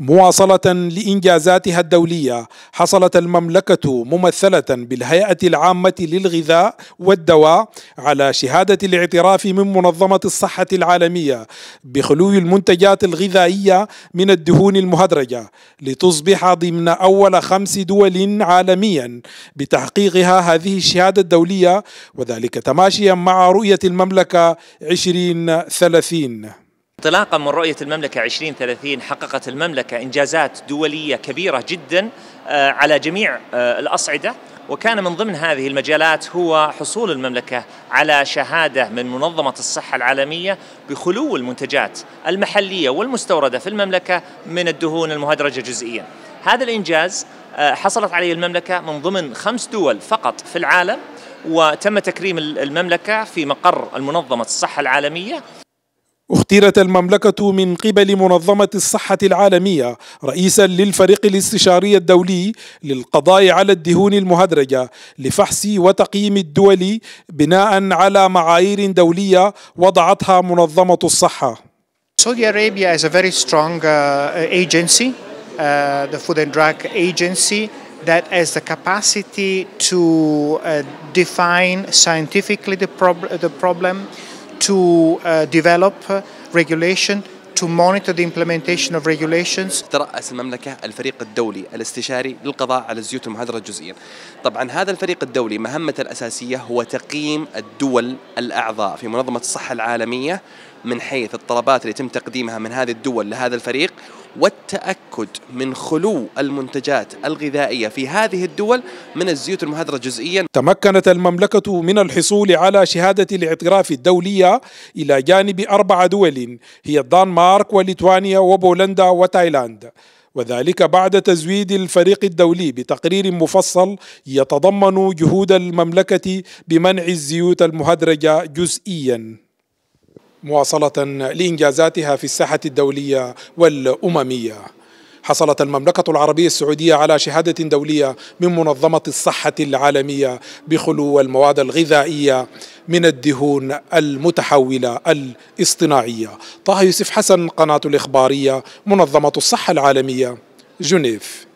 مواصلة لإنجازاتها الدولية حصلت المملكة ممثلة بالهيئة العامة للغذاء والدواء على شهادة الاعتراف من منظمة الصحة العالمية بخلو المنتجات الغذائية من الدهون المهدرجة لتصبح ضمن أول خمس دول عالميا بتحقيقها هذه الشهادة الدولية وذلك تماشيا مع رؤية المملكة 2030 انطلاقا من رؤية المملكة 2030 حققت المملكة إنجازات دولية كبيرة جدا آه، على جميع آه، الأصعدة وكان من ضمن هذه المجالات هو حصول المملكة على شهادة من منظمة الصحة العالمية بخلو المنتجات المحلية والمستوردة في المملكة من الدهون المهدرجة جزئيا هذا الإنجاز آه، حصلت عليه المملكة من ضمن خمس دول فقط في العالم وتم تكريم المملكة في مقر المنظمة الصحة العالمية اختيرت المملكة من قبل منظمة الصحة العالمية رئيسا للفريق الاستشاري الدولي للقضاء على الدهون المهدرجة لفحص وتقييم الدول بناء على معايير دولية وضعتها منظمة الصحة. Saudi Arabia is a very strong uh, agency, uh, the Food and Drug Agency. that has the capacity to uh, define scientifically the, prob- the problem, to uh, develop regulation to monitor the implementation of regulations. ترأس المملكة الفريق الدولي الاستشاري للقضاء على الزيوت المهدرة جزئيا. طبعا هذا الفريق الدولي مهمته الأساسية هو تقييم الدول الأعضاء في منظمة الصحة العالمية من حيث الطلبات اللي يتم تقديمها من هذه الدول لهذا الفريق والتأكد من خلو المنتجات الغذائية في هذه الدول من الزيوت المهدرة جزئيا تمكنت المملكة من الحصول على شهادة الاعتراف الدولية إلى جانب أربع دول هي الدنمارك وليتوانيا وبولندا وتايلاند وذلك بعد تزويد الفريق الدولي بتقرير مفصل يتضمن جهود المملكة بمنع الزيوت المهدرجة جزئياً مواصلة لإنجازاتها في الساحة الدولية والأممية حصلت المملكة العربية السعودية على شهادة دولية من منظمة الصحة العالمية بخلو المواد الغذائية من الدهون المتحولة الاصطناعية طه يوسف حسن قناة الإخبارية منظمة الصحة العالمية جنيف